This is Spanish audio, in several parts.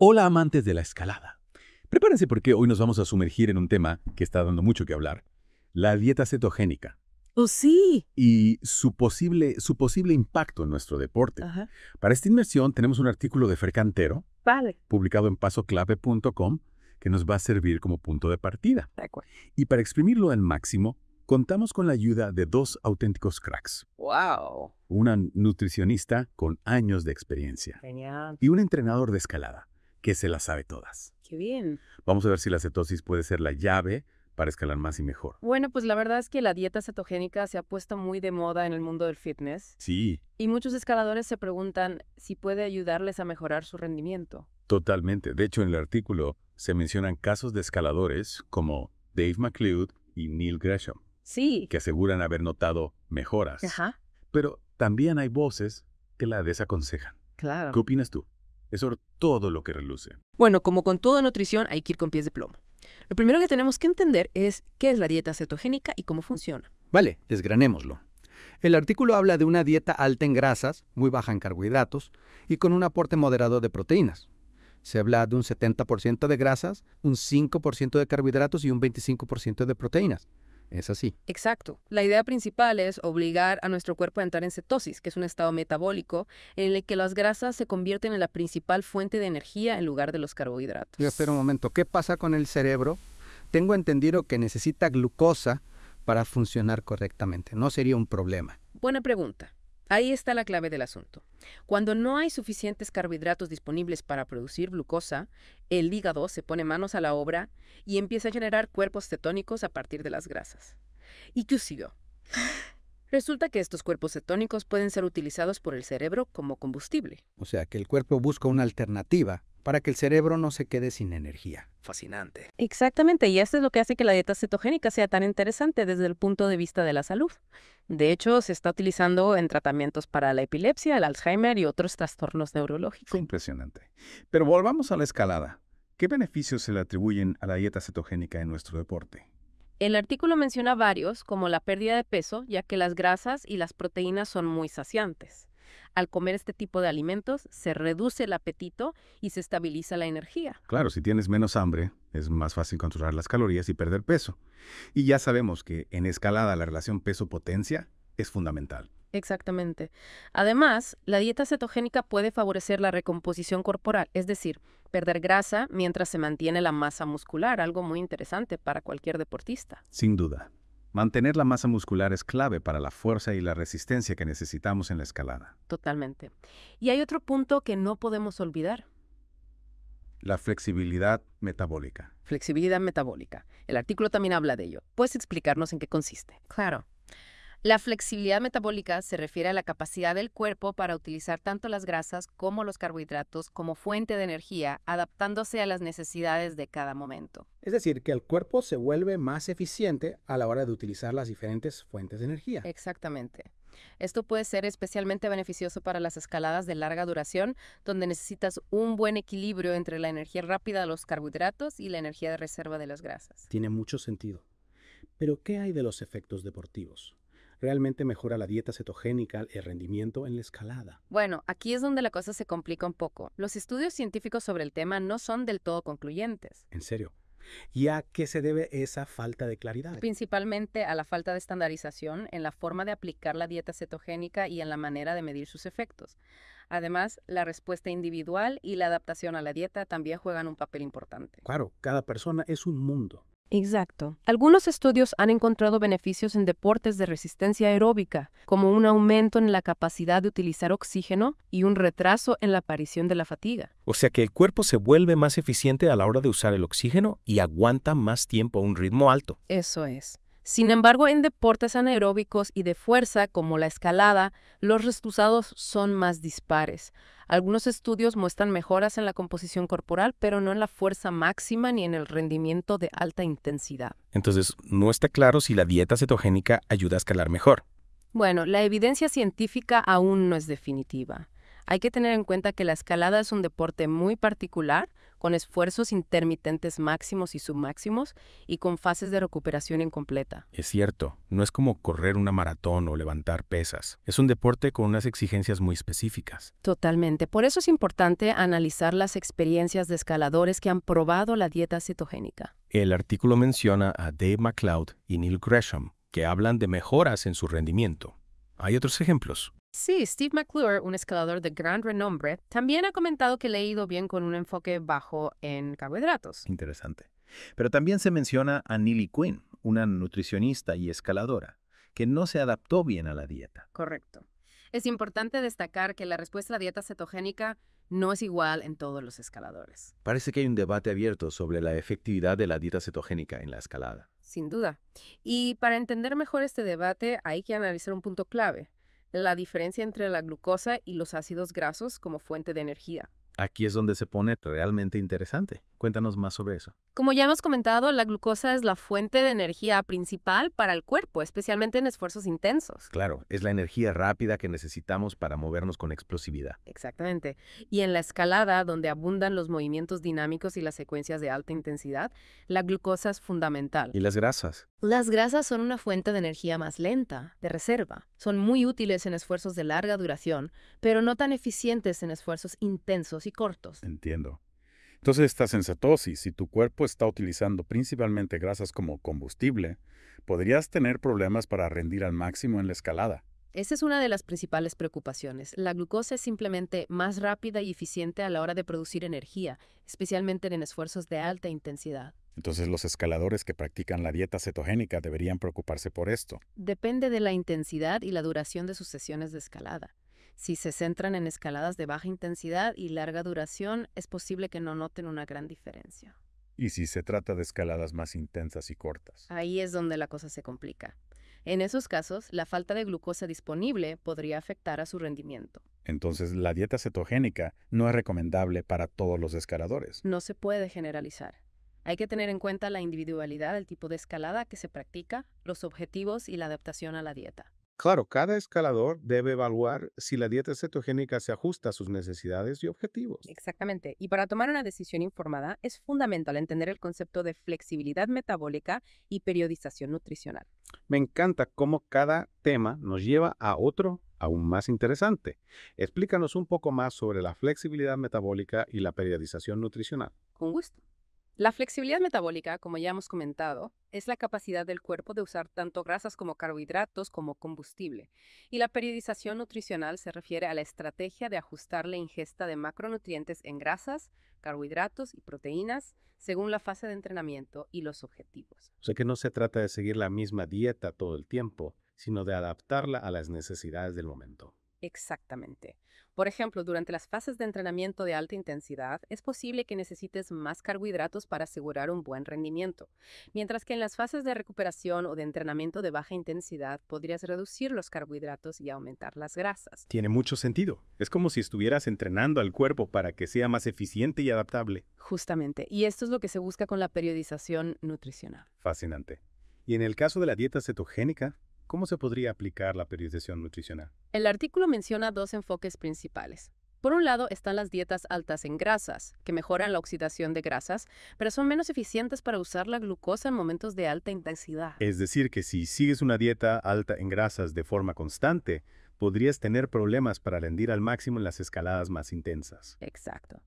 Hola amantes de la escalada. Prepárense porque hoy nos vamos a sumergir en un tema que está dando mucho que hablar, la dieta cetogénica. ¡Oh, sí! Y su posible, su posible impacto en nuestro deporte. Para esta inmersión tenemos un artículo de Fercantero, vale. publicado en pasoclave.com, que nos va a servir como punto de partida. De acuerdo. Y para exprimirlo al máximo, contamos con la ayuda de dos auténticos cracks. ¡Wow! Una nutricionista con años de experiencia. Genial. Y un entrenador de escalada que se las sabe todas. ¡Qué bien! Vamos a ver si la cetosis puede ser la llave para escalar más y mejor. Bueno, pues la verdad es que la dieta cetogénica se ha puesto muy de moda en el mundo del fitness. Sí. Y muchos escaladores se preguntan si puede ayudarles a mejorar su rendimiento. Totalmente. De hecho, en el artículo se mencionan casos de escaladores como Dave McLeod y Neil Gresham. Sí. Que aseguran haber notado mejoras. Ajá. Pero también hay voces que la desaconsejan. Claro. ¿Qué opinas tú? es todo lo que reluce. Bueno, como con toda nutrición, hay que ir con pies de plomo. Lo primero que tenemos que entender es qué es la dieta cetogénica y cómo funciona. Vale, desgranémoslo. El artículo habla de una dieta alta en grasas, muy baja en carbohidratos y con un aporte moderado de proteínas. Se habla de un 70% de grasas, un 5% de carbohidratos y un 25% de proteínas. Es así. Exacto. La idea principal es obligar a nuestro cuerpo a entrar en cetosis, que es un estado metabólico en el que las grasas se convierten en la principal fuente de energía en lugar de los carbohidratos. espera un momento. ¿Qué pasa con el cerebro? Tengo entendido que necesita glucosa para funcionar correctamente. No sería un problema. Buena pregunta. Ahí está la clave del asunto. Cuando no hay suficientes carbohidratos disponibles para producir glucosa, el hígado se pone manos a la obra y empieza a generar cuerpos cetónicos a partir de las grasas. ¿Y qué siguió? Resulta que estos cuerpos cetónicos pueden ser utilizados por el cerebro como combustible. O sea, que el cuerpo busca una alternativa para que el cerebro no se quede sin energía. Fascinante. Exactamente, y esto es lo que hace que la dieta cetogénica sea tan interesante desde el punto de vista de la salud. De hecho, se está utilizando en tratamientos para la epilepsia, el Alzheimer y otros trastornos neurológicos. impresionante. Pero volvamos a la escalada. ¿Qué beneficios se le atribuyen a la dieta cetogénica en nuestro deporte? El artículo menciona varios, como la pérdida de peso, ya que las grasas y las proteínas son muy saciantes. Al comer este tipo de alimentos, se reduce el apetito y se estabiliza la energía. Claro, si tienes menos hambre, es más fácil controlar las calorías y perder peso. Y ya sabemos que en escalada la relación peso-potencia es fundamental. Exactamente. Además, la dieta cetogénica puede favorecer la recomposición corporal, es decir, perder grasa mientras se mantiene la masa muscular, algo muy interesante para cualquier deportista. Sin duda. Mantener la masa muscular es clave para la fuerza y la resistencia que necesitamos en la escalada. Totalmente. Y hay otro punto que no podemos olvidar. La flexibilidad metabólica. Flexibilidad metabólica. El artículo también habla de ello. ¿Puedes explicarnos en qué consiste? Claro. La flexibilidad metabólica se refiere a la capacidad del cuerpo para utilizar tanto las grasas como los carbohidratos como fuente de energía, adaptándose a las necesidades de cada momento. Es decir, que el cuerpo se vuelve más eficiente a la hora de utilizar las diferentes fuentes de energía. Exactamente. Esto puede ser especialmente beneficioso para las escaladas de larga duración, donde necesitas un buen equilibrio entre la energía rápida de los carbohidratos y la energía de reserva de las grasas. Tiene mucho sentido. Pero, ¿qué hay de los efectos deportivos? realmente mejora la dieta cetogénica, el rendimiento en la escalada. Bueno, aquí es donde la cosa se complica un poco. Los estudios científicos sobre el tema no son del todo concluyentes. En serio. ¿Y a qué se debe esa falta de claridad? Principalmente a la falta de estandarización en la forma de aplicar la dieta cetogénica y en la manera de medir sus efectos. Además, la respuesta individual y la adaptación a la dieta también juegan un papel importante. Claro, cada persona es un mundo Exacto. Algunos estudios han encontrado beneficios en deportes de resistencia aeróbica, como un aumento en la capacidad de utilizar oxígeno y un retraso en la aparición de la fatiga. O sea que el cuerpo se vuelve más eficiente a la hora de usar el oxígeno y aguanta más tiempo a un ritmo alto. Eso es. Sin embargo, en deportes anaeróbicos y de fuerza, como la escalada, los resultados son más dispares. Algunos estudios muestran mejoras en la composición corporal, pero no en la fuerza máxima ni en el rendimiento de alta intensidad. Entonces, no está claro si la dieta cetogénica ayuda a escalar mejor. Bueno, la evidencia científica aún no es definitiva. Hay que tener en cuenta que la escalada es un deporte muy particular, con esfuerzos intermitentes máximos y submáximos y con fases de recuperación incompleta. Es cierto, no es como correr una maratón o levantar pesas. Es un deporte con unas exigencias muy específicas. Totalmente. Por eso es importante analizar las experiencias de escaladores que han probado la dieta cetogénica. El artículo menciona a Dave McLeod y Neil Gresham, que hablan de mejoras en su rendimiento. Hay otros ejemplos. Sí, Steve McClure, un escalador de gran renombre, también ha comentado que le ha ido bien con un enfoque bajo en carbohidratos. Interesante. Pero también se menciona a Nili Quinn, una nutricionista y escaladora, que no se adaptó bien a la dieta. Correcto. Es importante destacar que la respuesta a la dieta cetogénica no es igual en todos los escaladores. Parece que hay un debate abierto sobre la efectividad de la dieta cetogénica en la escalada. Sin duda. Y para entender mejor este debate hay que analizar un punto clave la diferencia entre la glucosa y los ácidos grasos como fuente de energía. Aquí es donde se pone realmente interesante. Cuéntanos más sobre eso. Como ya hemos comentado, la glucosa es la fuente de energía principal para el cuerpo, especialmente en esfuerzos intensos. Claro, es la energía rápida que necesitamos para movernos con explosividad. Exactamente. Y en la escalada, donde abundan los movimientos dinámicos y las secuencias de alta intensidad, la glucosa es fundamental. ¿Y las grasas? Las grasas son una fuente de energía más lenta, de reserva. Son muy útiles en esfuerzos de larga duración, pero no tan eficientes en esfuerzos intensos y cortos. Entiendo. Entonces estás en cetosis y tu cuerpo está utilizando principalmente grasas como combustible, podrías tener problemas para rendir al máximo en la escalada. Esa es una de las principales preocupaciones. La glucosa es simplemente más rápida y eficiente a la hora de producir energía, especialmente en esfuerzos de alta intensidad. Entonces los escaladores que practican la dieta cetogénica deberían preocuparse por esto. Depende de la intensidad y la duración de sus sesiones de escalada. Si se centran en escaladas de baja intensidad y larga duración, es posible que no noten una gran diferencia. ¿Y si se trata de escaladas más intensas y cortas? Ahí es donde la cosa se complica. En esos casos, la falta de glucosa disponible podría afectar a su rendimiento. Entonces, la dieta cetogénica no es recomendable para todos los escaladores. No se puede generalizar. Hay que tener en cuenta la individualidad, el tipo de escalada que se practica, los objetivos y la adaptación a la dieta. Claro, cada escalador debe evaluar si la dieta cetogénica se ajusta a sus necesidades y objetivos. Exactamente. Y para tomar una decisión informada es fundamental entender el concepto de flexibilidad metabólica y periodización nutricional. Me encanta cómo cada tema nos lleva a otro aún más interesante. Explícanos un poco más sobre la flexibilidad metabólica y la periodización nutricional. Con gusto. La flexibilidad metabólica, como ya hemos comentado, es la capacidad del cuerpo de usar tanto grasas como carbohidratos como combustible. Y la periodización nutricional se refiere a la estrategia de ajustar la ingesta de macronutrientes en grasas, carbohidratos y proteínas según la fase de entrenamiento y los objetivos. O sea que no se trata de seguir la misma dieta todo el tiempo, sino de adaptarla a las necesidades del momento. Exactamente. Por ejemplo, durante las fases de entrenamiento de alta intensidad, es posible que necesites más carbohidratos para asegurar un buen rendimiento, mientras que en las fases de recuperación o de entrenamiento de baja intensidad podrías reducir los carbohidratos y aumentar las grasas. Tiene mucho sentido. Es como si estuvieras entrenando al cuerpo para que sea más eficiente y adaptable. Justamente. Y esto es lo que se busca con la periodización nutricional. Fascinante. Y en el caso de la dieta cetogénica, ¿Cómo se podría aplicar la periodización nutricional? El artículo menciona dos enfoques principales. Por un lado están las dietas altas en grasas, que mejoran la oxidación de grasas, pero son menos eficientes para usar la glucosa en momentos de alta intensidad. Es decir, que si sigues una dieta alta en grasas de forma constante, podrías tener problemas para rendir al máximo en las escaladas más intensas. Exacto.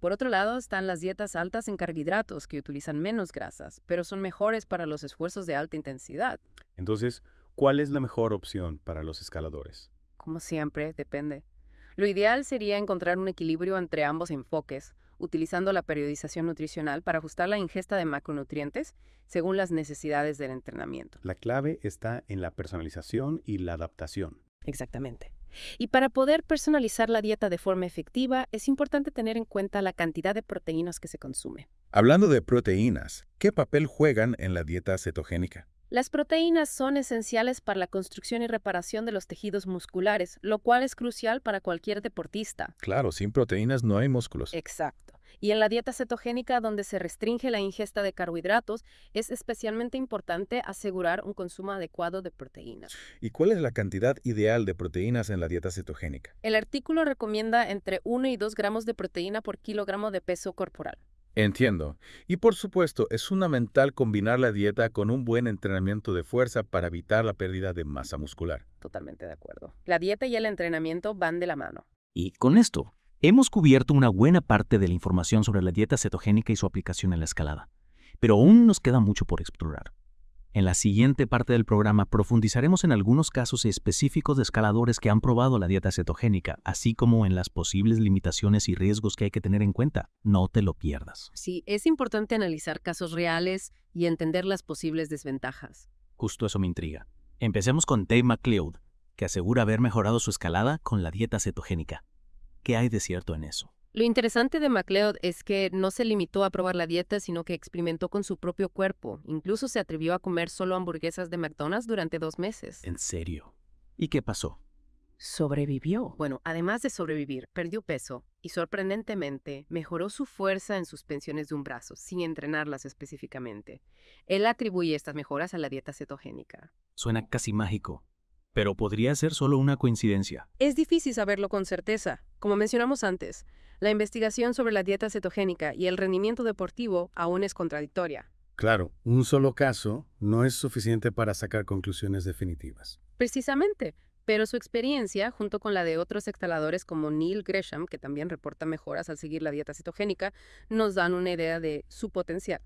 Por otro lado, están las dietas altas en carbohidratos, que utilizan menos grasas, pero son mejores para los esfuerzos de alta intensidad. Entonces, ¿Cuál es la mejor opción para los escaladores? Como siempre, depende. Lo ideal sería encontrar un equilibrio entre ambos enfoques, utilizando la periodización nutricional para ajustar la ingesta de macronutrientes según las necesidades del entrenamiento. La clave está en la personalización y la adaptación. Exactamente. Y para poder personalizar la dieta de forma efectiva, es importante tener en cuenta la cantidad de proteínas que se consume. Hablando de proteínas, ¿qué papel juegan en la dieta cetogénica? Las proteínas son esenciales para la construcción y reparación de los tejidos musculares, lo cual es crucial para cualquier deportista. Claro, sin proteínas no hay músculos. Exacto. Y en la dieta cetogénica, donde se restringe la ingesta de carbohidratos, es especialmente importante asegurar un consumo adecuado de proteínas. ¿Y cuál es la cantidad ideal de proteínas en la dieta cetogénica? El artículo recomienda entre 1 y 2 gramos de proteína por kilogramo de peso corporal. Entiendo. Y por supuesto, es fundamental combinar la dieta con un buen entrenamiento de fuerza para evitar la pérdida de masa muscular. Totalmente de acuerdo. La dieta y el entrenamiento van de la mano. Y con esto, hemos cubierto una buena parte de la información sobre la dieta cetogénica y su aplicación en la escalada. Pero aún nos queda mucho por explorar. En la siguiente parte del programa profundizaremos en algunos casos específicos de escaladores que han probado la dieta cetogénica, así como en las posibles limitaciones y riesgos que hay que tener en cuenta. No te lo pierdas. Sí, es importante analizar casos reales y entender las posibles desventajas. Justo eso me intriga. Empecemos con Dave McLeod, que asegura haber mejorado su escalada con la dieta cetogénica. ¿Qué hay de cierto en eso? Lo interesante de MacLeod es que no se limitó a probar la dieta, sino que experimentó con su propio cuerpo. Incluso se atrevió a comer solo hamburguesas de McDonald's durante dos meses. ¿En serio? ¿Y qué pasó? Sobrevivió. Bueno, además de sobrevivir, perdió peso y sorprendentemente mejoró su fuerza en suspensiones de un brazo, sin entrenarlas específicamente. Él atribuye estas mejoras a la dieta cetogénica. Suena casi mágico pero podría ser solo una coincidencia. Es difícil saberlo con certeza, como mencionamos antes. La investigación sobre la dieta cetogénica y el rendimiento deportivo aún es contradictoria. Claro, un solo caso no es suficiente para sacar conclusiones definitivas. Precisamente, pero su experiencia, junto con la de otros exhaladores como Neil Gresham, que también reporta mejoras al seguir la dieta cetogénica, nos dan una idea de su potencial.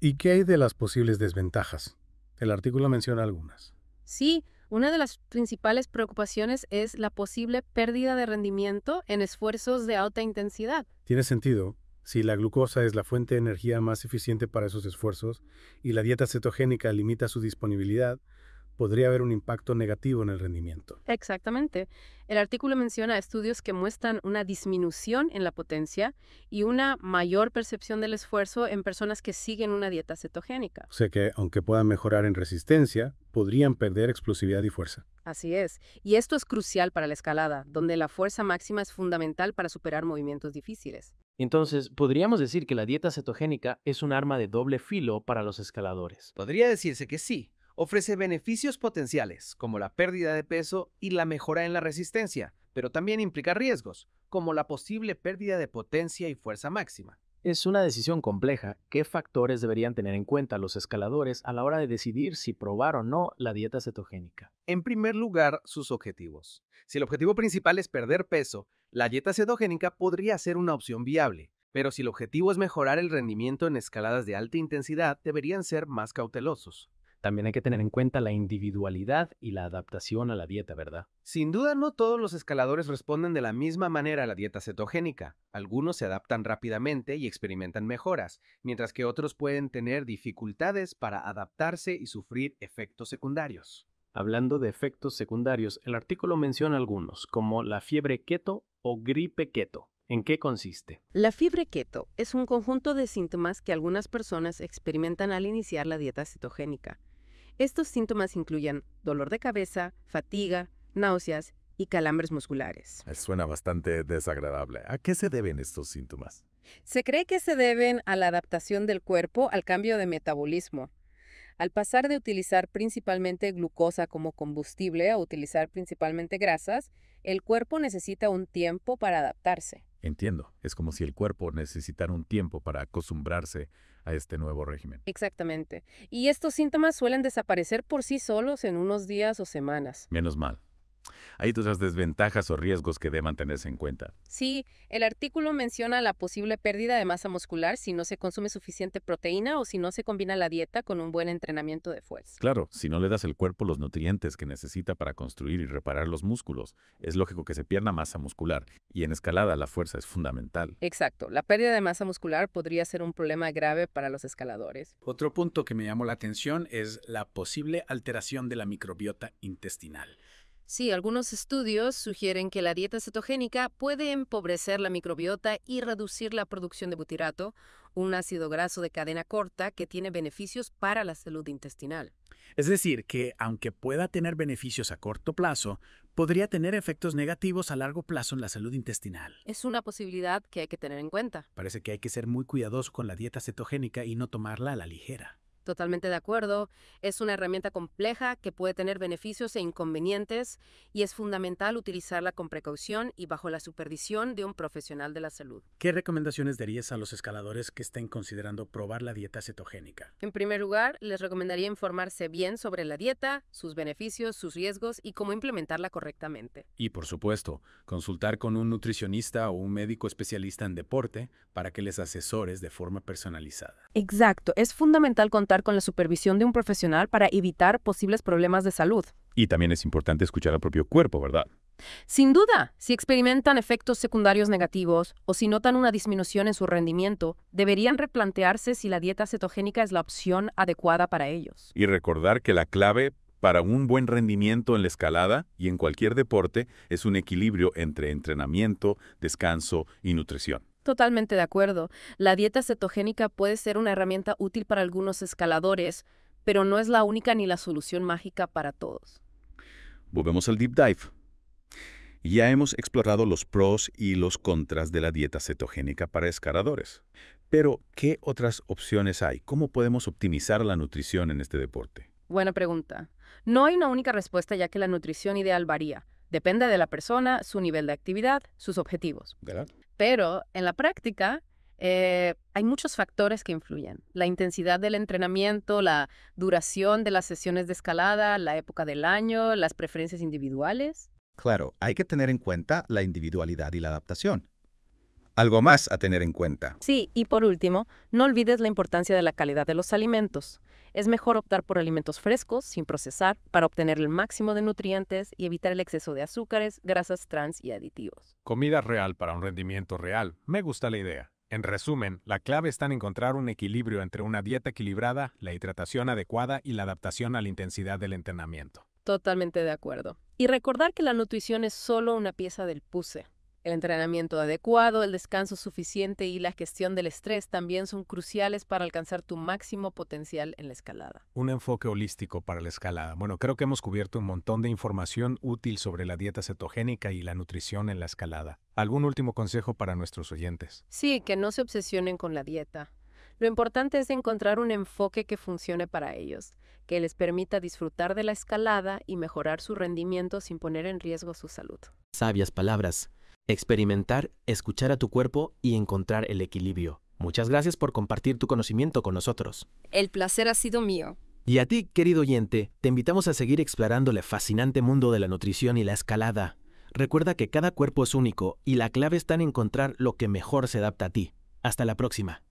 ¿Y qué hay de las posibles desventajas? El artículo menciona algunas. Sí, una de las principales preocupaciones es la posible pérdida de rendimiento en esfuerzos de alta intensidad. Tiene sentido. Si la glucosa es la fuente de energía más eficiente para esos esfuerzos y la dieta cetogénica limita su disponibilidad, podría haber un impacto negativo en el rendimiento. Exactamente. El artículo menciona estudios que muestran una disminución en la potencia y una mayor percepción del esfuerzo en personas que siguen una dieta cetogénica. O sea que, aunque puedan mejorar en resistencia, podrían perder explosividad y fuerza. Así es. Y esto es crucial para la escalada, donde la fuerza máxima es fundamental para superar movimientos difíciles. Entonces, podríamos decir que la dieta cetogénica es un arma de doble filo para los escaladores. Podría decirse que sí, ofrece beneficios potenciales, como la pérdida de peso y la mejora en la resistencia, pero también implica riesgos, como la posible pérdida de potencia y fuerza máxima. Es una decisión compleja. ¿Qué factores deberían tener en cuenta los escaladores a la hora de decidir si probar o no la dieta cetogénica? En primer lugar, sus objetivos. Si el objetivo principal es perder peso, la dieta cetogénica podría ser una opción viable, pero si el objetivo es mejorar el rendimiento en escaladas de alta intensidad, deberían ser más cautelosos. También hay que tener en cuenta la individualidad y la adaptación a la dieta, ¿verdad? Sin duda, no todos los escaladores responden de la misma manera a la dieta cetogénica. Algunos se adaptan rápidamente y experimentan mejoras, mientras que otros pueden tener dificultades para adaptarse y sufrir efectos secundarios. Hablando de efectos secundarios, el artículo menciona algunos, como la fiebre keto o gripe keto. ¿En qué consiste? La fiebre keto es un conjunto de síntomas que algunas personas experimentan al iniciar la dieta cetogénica. Estos síntomas incluyen dolor de cabeza, fatiga, náuseas y calambres musculares. Ah, suena bastante desagradable. ¿A qué se deben estos síntomas? Se cree que se deben a la adaptación del cuerpo al cambio de metabolismo. Al pasar de utilizar principalmente glucosa como combustible a utilizar principalmente grasas, el cuerpo necesita un tiempo para adaptarse. Entiendo, es como si el cuerpo necesitara un tiempo para acostumbrarse este nuevo régimen. Exactamente. Y estos síntomas suelen desaparecer por sí solos en unos días o semanas. Menos mal. Hay otras desventajas o riesgos que deban tenerse en cuenta. Sí, el artículo menciona la posible pérdida de masa muscular si no se consume suficiente proteína o si no se combina la dieta con un buen entrenamiento de fuerza. Claro, si no le das al cuerpo los nutrientes que necesita para construir y reparar los músculos, es lógico que se pierda masa muscular y en escalada la fuerza es fundamental. Exacto, la pérdida de masa muscular podría ser un problema grave para los escaladores. Otro punto que me llamó la atención es la posible alteración de la microbiota intestinal. Sí, algunos estudios sugieren que la dieta cetogénica puede empobrecer la microbiota y reducir la producción de butirato, un ácido graso de cadena corta que tiene beneficios para la salud intestinal. Es decir, que aunque pueda tener beneficios a corto plazo, podría tener efectos negativos a largo plazo en la salud intestinal. Es una posibilidad que hay que tener en cuenta. Parece que hay que ser muy cuidadoso con la dieta cetogénica y no tomarla a la ligera. Totalmente de acuerdo. Es una herramienta compleja que puede tener beneficios e inconvenientes y es fundamental utilizarla con precaución y bajo la supervisión de un profesional de la salud. ¿Qué recomendaciones darías a los escaladores que estén considerando probar la dieta cetogénica? En primer lugar, les recomendaría informarse bien sobre la dieta, sus beneficios, sus riesgos y cómo implementarla correctamente. Y por supuesto, consultar con un nutricionista o un médico especialista en deporte para que les asesores de forma personalizada. Exacto. Es fundamental contar con la supervisión de un profesional para evitar posibles problemas de salud. Y también es importante escuchar al propio cuerpo, ¿verdad? Sin duda, si experimentan efectos secundarios negativos o si notan una disminución en su rendimiento, deberían replantearse si la dieta cetogénica es la opción adecuada para ellos. Y recordar que la clave para un buen rendimiento en la escalada y en cualquier deporte es un equilibrio entre entrenamiento, descanso y nutrición. Totalmente de acuerdo. La dieta cetogénica puede ser una herramienta útil para algunos escaladores, pero no es la única ni la solución mágica para todos. Volvemos al deep dive. Ya hemos explorado los pros y los contras de la dieta cetogénica para escaladores. Pero, ¿qué otras opciones hay? ¿Cómo podemos optimizar la nutrición en este deporte? Buena pregunta. No hay una única respuesta ya que la nutrición ideal varía. Depende de la persona, su nivel de actividad, sus objetivos. ¿verdad? Pero en la práctica eh, hay muchos factores que influyen. La intensidad del entrenamiento, la duración de las sesiones de escalada, la época del año, las preferencias individuales. Claro, hay que tener en cuenta la individualidad y la adaptación. Algo más a tener en cuenta. Sí, y por último, no olvides la importancia de la calidad de los alimentos. Es mejor optar por alimentos frescos, sin procesar, para obtener el máximo de nutrientes y evitar el exceso de azúcares, grasas trans y aditivos. Comida real para un rendimiento real. Me gusta la idea. En resumen, la clave está en encontrar un equilibrio entre una dieta equilibrada, la hidratación adecuada y la adaptación a la intensidad del entrenamiento. Totalmente de acuerdo. Y recordar que la nutrición es solo una pieza del puzzle. El entrenamiento adecuado, el descanso suficiente y la gestión del estrés también son cruciales para alcanzar tu máximo potencial en la escalada. Un enfoque holístico para la escalada. Bueno, creo que hemos cubierto un montón de información útil sobre la dieta cetogénica y la nutrición en la escalada. ¿Algún último consejo para nuestros oyentes? Sí, que no se obsesionen con la dieta. Lo importante es encontrar un enfoque que funcione para ellos, que les permita disfrutar de la escalada y mejorar su rendimiento sin poner en riesgo su salud. Sabias palabras experimentar, escuchar a tu cuerpo y encontrar el equilibrio. Muchas gracias por compartir tu conocimiento con nosotros. El placer ha sido mío. Y a ti, querido oyente, te invitamos a seguir explorando el fascinante mundo de la nutrición y la escalada. Recuerda que cada cuerpo es único y la clave está en encontrar lo que mejor se adapta a ti. Hasta la próxima.